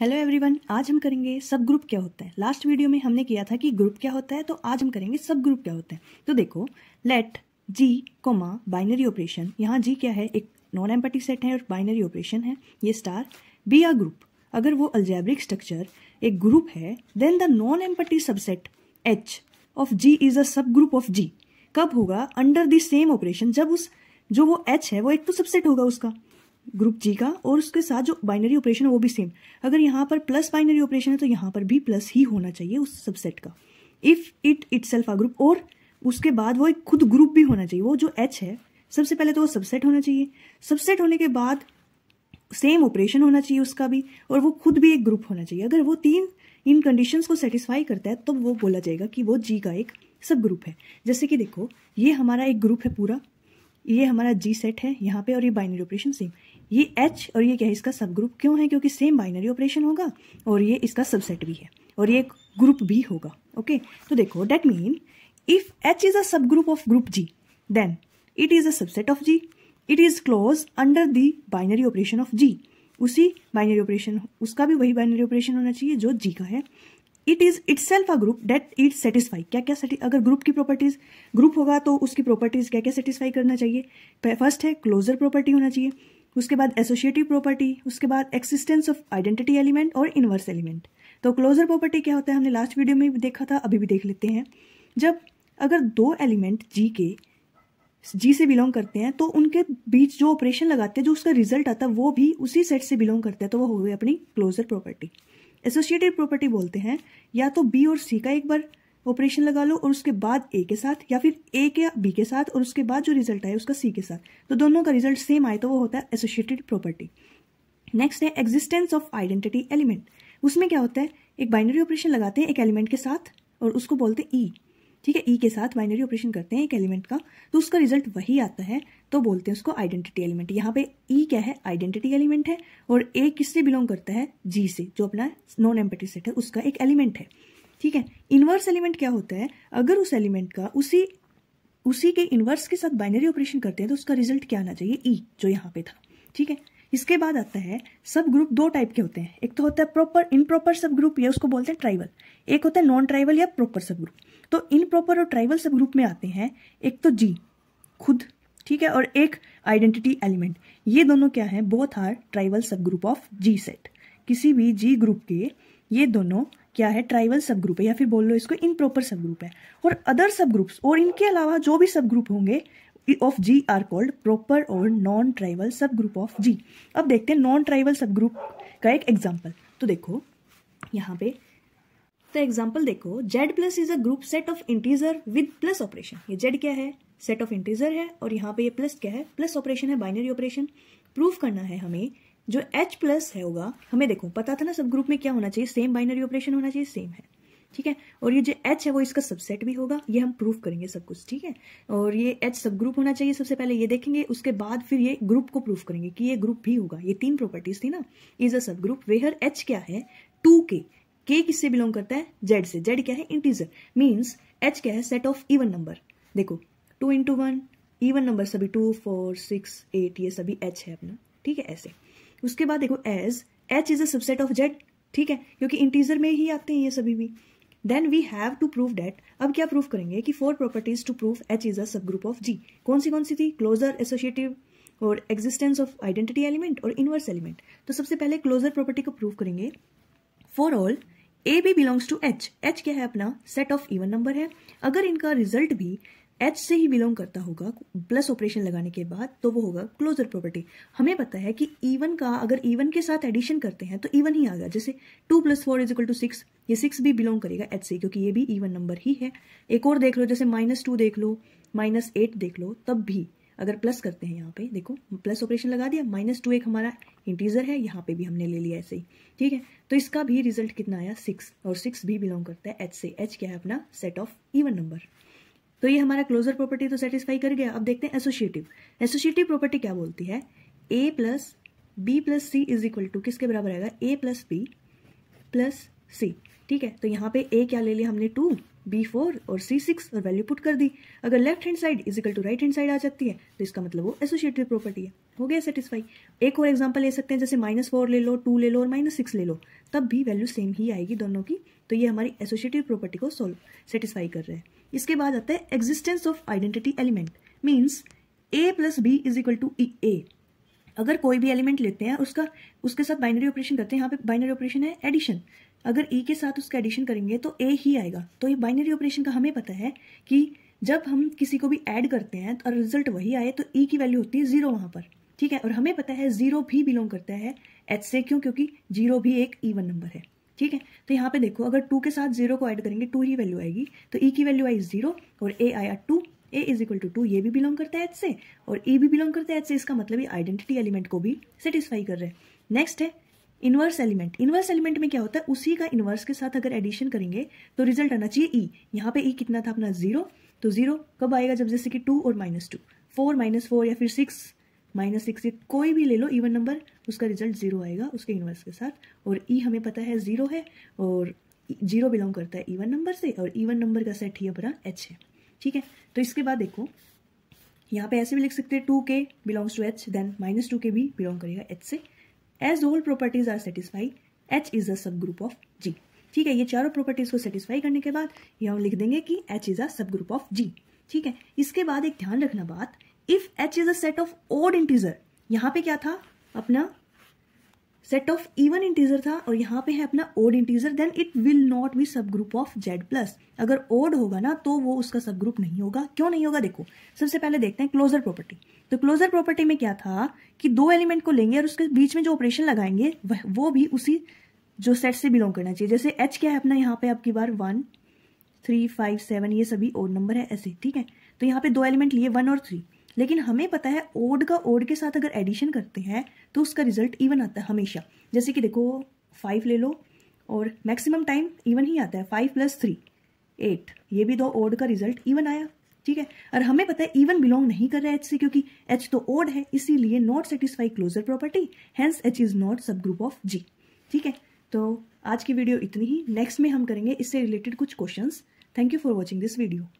Hello everyone आज हम करेंगे सब ग्रुप क्या होता है लास्ट वीडियो में हमने किया था कि ग्रुप क्या होता है तो आज हम करेंगे सब ग्रुप क्या होता है तो देखो let G comma binary operation यहाँ जी क्या है एक नॉन एम्पटी सेट है और बाइनरी ऑपरेशन है ये स्टार बी आ ग्रुप अगर वो अल्जेब्रिक स्ट्रक्चर एक ग्रुप है then the non empty subset H of G is a subgroup of जी कब होगा अंडर द सेम ऑपरेशन जब उस जो वो एच है वो एक तो सबसेट होगा उसका ग्रुप जी का और उसके साथ जो बाइनरी ऑपरेशन है वो भी सेम अगर यहाँ पर प्लस बाइनरी ऑपरेशन है तो यहाँ पर भी प्लस ही होना चाहिए उस सबसेट का if it itself a group और उसके बाद वो एक खुद ग्रुप भी होना चाहिए वो जो एच है सबसे पहले तो वो सबसेट होना चाहिए सबसेट होने के बाद सेम ऑपरेशन होना चाहिए उसका भी और वो खुद भी एक ग्रुप होना चाहिए अगर वो तीन इन कंडीशंस को सेटिस्फाई करता है तब तो वो बोला जाएगा कि वो जी का एक सब ग्रुप है जैसे कि देखो ये हमारा एक ग्रुप है पूरा ये हमारा जी सेट है यहाँ पे और ये बाइनरी ऑपरेशन सेम ये एच और ये क्या है इसका सब ग्रुप क्यों है क्योंकि सेम बाइनरी ऑपरेशन होगा और ये इसका सबसेट भी है और ये एक ग्रुप भी होगा ओके तो देखो that mean if H is a subgroup of group G then it is a subset of G it is close under the binary operation of G उसी बाइनरी ऑपरेशन उसका भी वही binary operation होना चाहिए जो G का है it is itself a group that it satisfy क्या क्या अगर ग्रुप की प्रॉपर्टीज ग्रुप होगा तो उसकी प्रॉपर्टीज क्या क्या सेटिस्फाई करना चाहिए फर्स्ट है क्लोजर प्रॉपर्टी होना चाहिए उसके बाद एसोसिएटिव प्रॉपर्टी उसके बाद एक्सिस्टेंस ऑफ आइडेंटिटी एलिमेंट और इनवर्स एलिमेंट तो क्लोजर प्रॉपर्टी क्या होता है हमने लास्ट वीडियो में भी देखा था अभी भी देख लेते हैं जब अगर दो एलिमेंट जी के जी से बिलोंग करते हैं तो उनके बीच जो ऑपरेशन लगाते हैं जो उसका रिजल्ट आता है वो भी उसी सेट से बिलोंग करता है तो वो हो गई अपनी क्लोजर प्रॉपर्टी एसोसिएटिव प्रॉपर्टी बोलते हैं या तो बी और सी का एक बार ऑपरेशन लगा लो और उसके बाद ए के साथ या फिर ए के बी के साथ और उसके बाद जो रिजल्ट आए उसका सी के साथ तो दोनों का रिजल्ट सेम आए तो वो होता है एसोसिएटेड प्रॉपर्टी नेक्स्ट है एग्जिस्टेंस ऑफ आइडेंटिटी एलिमेंट उसमें क्या होता है एक बाइनरी ऑपरेशन लगाते हैं एक एलिमेंट के साथ और उसको बोलते हैं ई e। ठीक है ई e के साथ बाइनरी ऑपरेशन करते हैं एक एलिमेंट का तो उसका रिजल्ट वही आता है तो बोलते हैं उसको आइडेंटिटी एलिमेंट यहाँ पे ई e क्या है आइडेंटिटी एलिमेंट है और ए किससे बिलोंग करता है जी से जो अपना नॉन एम्पेटी सेट है उसका एक एलिमेंट है ठीक है इनवर्स एलिमेंट क्या होता है अगर उस एलिमेंट का उसी उसी के इनवर्स के साथ बाइनरी ऑपरेशन करते हैं तो उसका रिजल्ट क्या आना चाहिए ई e, जो यहाँ पे था ठीक है इसके बाद आता है सब ग्रुप दो टाइप के होते हैं एक तो होता है proper improper subgroup या उसको बोलते हैं ट्राइबल एक होता है नॉन ट्राइबल या प्रॉपर सब ग्रुप तो इन प्रॉपर और ट्राइबल सब ग्रुप में आते हैं एक तो जी खुद ठीक है और एक आइडेंटिटी एलिमेंट ये दोनों क्या है both are trivial subgroup of G set किसी भी जी ग्रुप के ये दोनों क्या है ट्राइबल सब ग्रुप है या फिर बोल लो इसको इन प्रॉपर सब ग्रुप है और अदर सब ग्रुप्स और इनके अलावा जो भी सब ग्रुप होंगे of G are called proper और non trivial subgroup of G अब देखते हैं नॉन ट्राइबल सब ग्रुप का एक एग्जाम्पल तो देखो यहाँ पे तो एग्जाम्पल देखो Z plus is a group set of integer with plus operation ये जेड क्या है सेट ऑफ इंटीजर है और यहाँ पे ये प्लस क्या है प्लस ऑपरेशन है बाइनरी ऑपरेशन प्रूफ करना है हमें जो H प्लस है होगा हमें देखो पता था ना सब ग्रुप में क्या होना चाहिए सेम बाइनरी ऑपरेशन होना चाहिए सेम है ठीक है और ये जो H है वो इसका सबसेट भी होगा ये हम प्रूफ करेंगे सब कुछ ठीक है और ये H सब ग्रुप होना चाहिए सबसे पहले ये देखेंगे उसके बाद फिर ये ग्रुप को प्रूफ करेंगे कि ये ग्रुप भी होगा ये तीन प्रॉपर्टीज थी ना इज अ सब ग्रुप वेहर एच क्या है टू के के किससे बिलोंग करता है जेड से जेड क्या है इंटीजर मीन्स एच क्या है सेट ऑफ इवन नंबर देखो two into one even number सभी टू फोर सिक्स एट ये सभी एच है अपना ठीक है ऐसे उसके बाद देखो as H is a subset of Z ठीक है क्योंकि इंटीजर में ही आते हैं ये सभी भी then we have to prove that अब क्या प्रूफ करेंगे कि four properties to prove H is a subgroup of G कौन सी कौन सी थी क्लोजर एसोसिएटिव और एग्जिस्टेंस ऑफ आइडेंटिटी एलिमेंट और इनवर्स एलिमेंट तो सबसे पहले क्लोजर प्रॉपर्टी को प्रूव करेंगे for all A B belongs to H H क्या है अपना सेट ऑफ इवन नंबर है अगर इनका रिजल्ट भी एच से ही बिलोंग करता होगा प्लस ऑपरेशन लगाने के बाद तो वो होगा क्लोजर प्रॉपर्टी हमें पता है कि इवन का अगर इवन के साथ एडिशन करते हैं तो इवन ही आ गया जैसे two plus four is equal to six ये सिक्स भी बिलोंग करेगा एच से क्योंकि ये भी इवन नंबर ही है एक और देख लो जैसे माइनस टू देख लो माइनस एट देख लो तब भी अगर प्लस करते हैं यहाँ पे देखो प्लस ऑपरेशन लगा दिया माइनस टू एक हमारा इंटीजर है यहाँ पे भी हमने ले लिया ऐसे ही ठीक है तो इसका भी रिजल्ट कितना आया सिक्स और सिक्स भी बिलोंग करता है एच से एच क्या है अपना सेट ऑफ इवन नंबर तो ये हमारा क्लोजर प्रॉपर्टी तो सेटिस्फाई कर गया अब देखते हैं एसोशिएटिव एसोशिएटिव प्रॉपर्टी क्या बोलती है A plus B plus C is equal to किसके बराबर आएगा A plus B plus C ठीक है तो यहाँ पे ए क्या ले लिया हमने टू बी फोर और सी सिक्स और वैल्यू पुट कर दी अगर left hand side is equal to right hand side आ जाती है तो इसका मतलब वो एसोसिएटिव प्रॉपर्टी है हो गया सेटिस्फाई एक और एग्जांपल ले सकते हैं जैसे माइनस फोर ले लो टू ले लो और माइनस सिक्स ले लो तब भी वैल्यू सेम ही आएगी दोनों की तो ये हमारी एसोसिएटिव प्रॉपर्टी को सोल्व सेटिस्फाई कर रहे हैं इसके बाद आता है existence of identity element means A plus B is equal to A अगर कोई भी एलिमेंट लेते हैं उसका उसके साथ बाइनरी ऑपरेशन करते हैं यहाँ पे बाइनरी ऑपरेशन है एडिशन अगर ई e के साथ उसका एडिशन करेंगे तो ए ही आएगा तो ये बाइनरी ऑपरेशन का हमें पता है कि जब हम किसी को भी ऐड करते हैं और रिजल्ट वही आए तो ई e की वैल्यू होती है जीरो वहाँ पर ठीक है और हमें पता है जीरो भी बिलोंग करता है एच से क्यों क्योंकि जीरो भी एक ईवन नंबर है ठीक है तो यहाँ पे देखो अगर टू के साथ जीरो को ऐड करेंगे टू ही वैल्यू आएगी तो ई e की वैल्यू आई जीरो और ए आया two A is equal to two ये भी बिलोंग करता है एच से और ई e भी बिलोंग करता है एच से इसका मतलब आइडेंटिटी एलिमेंट को भी सेटिस्फाई कर रहे हैं नेक्स्ट है इन्वर्स एलिमेंट इनवर्स एलिमेंट में क्या होता है उसी का इनवर्स के साथ अगर एडिशन करेंगे तो रिजल्ट आना चाहिए ई e. यहाँ पे ई e कितना था अपना जीरो तो जीरो कब आएगा जब जैसे कि टू और minus two four minus four या फिर सिक्स माइनस सिक्स कोई भी ले लो इवन नंबर उसका रिजल्ट जीरो आएगा उसके इनवर्स के साथ और ई e हमें पता है जीरो है और जीरो बिलोंग करता है इवन नंबर से और इवन नंबर का सेट ही अपना एच है ठीक है तो इसके बाद देखो यहाँ पे ऐसे भी लिख सकते हैं टू के belongs to H then minus two के भी बिलोंग करेगा एच से as whole properties are satisfy H is a subgroup of G ठीक है ये चारों प्रॉपर्टीज को सेटिस्फाई करने के बाद ये हम लिख देंगे कि H is a subgroup of G ठीक है इसके बाद एक ध्यान रखना बात if H is a set of odd integer यहाँ पे क्या था अपना सेट ऑफ इवन इंटीजर था और यहाँ पे है अपना odd integer then it will not be subgroup of Z plus अगर ओड होगा ना तो वो उसका सब ग्रुप नहीं होगा क्यों नहीं होगा देखो सबसे पहले देखते हैं क्लोजर प्रॉपर्टी तो क्लोजर प्रॉपर्टी में क्या था कि दो एलिमेंट को लेंगे और उसके बीच में जो ऑपरेशन लगाएंगे वो भी उसी जो सेट से बिलोंग करना चाहिए जैसे एच क्या है अपना यहाँ पे आपकी बार वन थ्री फाइव सेवन ये सभी ओड नंबर है ऐसे ठीक है तो यहाँ पे दो एलिमेंट लिए वन और थ्री लेकिन हमें पता है ओड का ओड के साथ अगर एडिशन करते हैं तो उसका रिजल्ट इवन आता है हमेशा जैसे कि देखो फाइव ले लो और मैक्सिमम टाइम इवन ही आता है फाइव प्लस थ्री एट ये भी दो ओड का रिजल्ट इवन आया ठीक है और हमें पता है इवन बिलोंग नहीं कर रहा है एच से क्योंकि एच तो ओड है इसीलिए not satisfy closure property hence H is not subgroup of G ठीक है तो आज की वीडियो इतनी ही नेक्स्ट में हम करेंगे इससे रिलेटेड कुछ questions thank you for watching this video